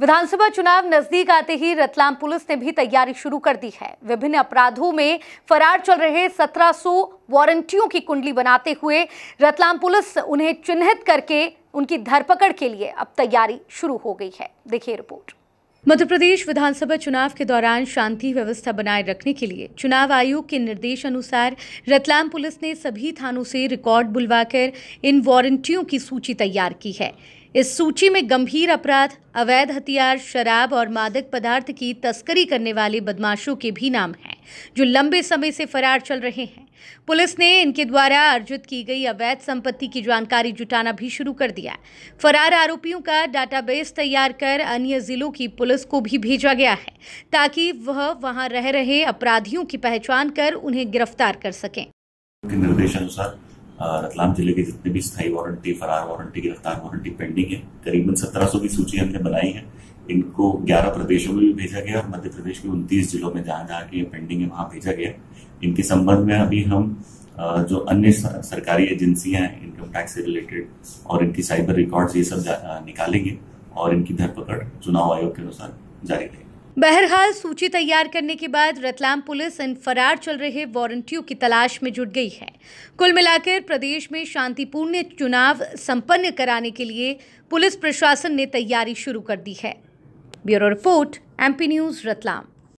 विधानसभा चुनाव नजदीक आते ही रतलाम पुलिस ने भी तैयारी शुरू कर दी है विभिन्न अपराधों में फरार चल रहे 1700 वारंटियों की कुंडली बनाते हुए रतलाम पुलिस उन्हें चिन्हित करके उनकी धरपकड़ के लिए अब तैयारी शुरू हो गई है देखिए रिपोर्ट मध्य प्रदेश विधानसभा चुनाव के दौरान शांति व्यवस्था बनाए रखने के लिए चुनाव आयोग के निर्देश अनुसार रतलाम पुलिस ने सभी थानों से रिकॉर्ड बुलवाकर इन वारंटियों की सूची तैयार की है इस सूची में गंभीर अपराध अवैध हथियार शराब और मादक पदार्थ की तस्करी करने वाले बदमाशों के भी नाम हैं जो लंबे समय से फरार चल रहे हैं पुलिस ने इनके द्वारा अर्जित की गई अवैध संपत्ति की जानकारी जुटाना भी शुरू कर दिया फरार आरोपियों का डाटाबेस तैयार कर अन्य जिलों की पुलिस को भी भेजा गया है ताकि वह वहां रह रहे अपराधियों की पहचान कर उन्हें गिरफ्तार कर सकें निर्देशानुसार रतलाम जिले के जितने भी स्थायी वारंटी फरार वारंटी गिरफ्तार वारंटी पेंडिंग है करीबन सत्रह की सूची हमने बनाई है इनको 11 प्रदेशों में भी भेजा गया और मध्य प्रदेश के 29 जिलों में जहाँ जहां की पेंडिंग है वहाँ भेजा गया इनके संबंध में अभी हम जो अन्य सरकारी एजेंसियां हैं इनकम टैक्स से रिलेटेड और इनकी साइबर रिकॉर्ड्स ये सब निकालेंगे और इनकी धरपकड़ चुनाव आयोग के अनुसार जारी रहेगी बहरहाल सूची तैयार करने के बाद रतलाम पुलिस इन फरार चल रहे वारंटियों की तलाश में जुट गई है कुल मिलाकर प्रदेश में शांतिपूर्ण चुनाव संपन्न कराने के लिए पुलिस प्रशासन ने तैयारी शुरू कर दी है Bureau Report, Ampi News, Ratlam.